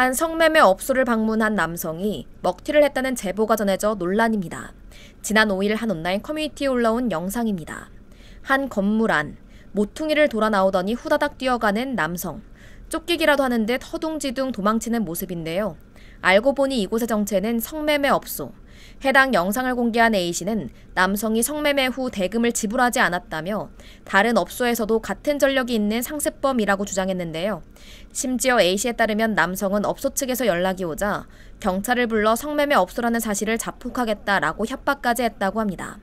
한 성매매 업소를 방문한 남성이 먹튀를 했다는 제보가 전해져 논란입니다. 지난 5일 한 온라인 커뮤니티에 올라온 영상입니다. 한 건물 안 모퉁이를 돌아 나오더니 후다닥 뛰어가는 남성. 쫓기기라도 하는데 터둥지둥 도망치는 모습인데요. 알고 보니 이곳의 정체는 성매매 업소, 해당 영상을 공개한 A씨는 남성이 성매매 후 대금을 지불하지 않았다며 다른 업소에서도 같은 전력이 있는 상습범이라고 주장했는데요. 심지어 A씨에 따르면 남성은 업소 측에서 연락이 오자 경찰을 불러 성매매 업소라는 사실을 자폭하겠다라고 협박까지 했다고 합니다.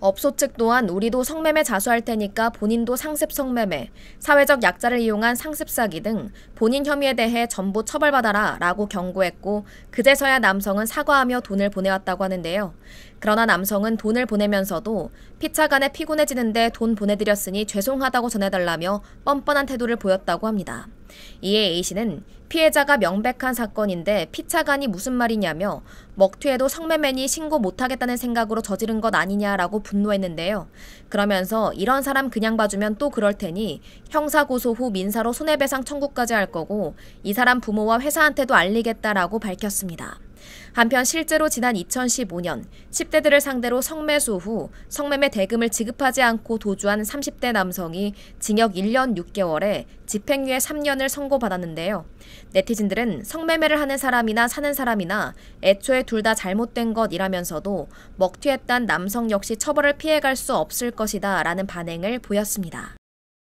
업소 측 또한 우리도 성매매 자수할 테니까 본인도 상습 성매매, 사회적 약자를 이용한 상습 사기 등 본인 혐의에 대해 전부 처벌받아라 라고 경고했고 그제서야 남성은 사과하며 돈을 보내왔다고 하는데요. 그러나 남성은 돈을 보내면서도 피차 간에 피곤해지는데 돈 보내드렸으니 죄송하다고 전해달라며 뻔뻔한 태도를 보였다고 합니다. 이에 A씨는 피해자가 명백한 사건인데 피차간이 무슨 말이냐며 먹튀에도 성매매니 신고 못하겠다는 생각으로 저지른 것 아니냐라고 분노했는데요. 그러면서 이런 사람 그냥 봐주면 또 그럴 테니 형사고소 후 민사로 손해배상 청구까지 할 거고 이 사람 부모와 회사한테도 알리겠다라고 밝혔습니다. 한편 실제로 지난 2015년 10대들을 상대로 성매수 후 성매매 대금을 지급하지 않고 도주한 30대 남성이 징역 1년 6개월에 집행유예 3년을 선고받았는데요. 네티즌들은 성매매를 하는 사람이나 사는 사람이나 애초에 둘 다 잘못된 것이라면서도 먹튀했던 남성 역시 처벌을 피해갈 수 없을 것이다 라는 반응을 보였습니다.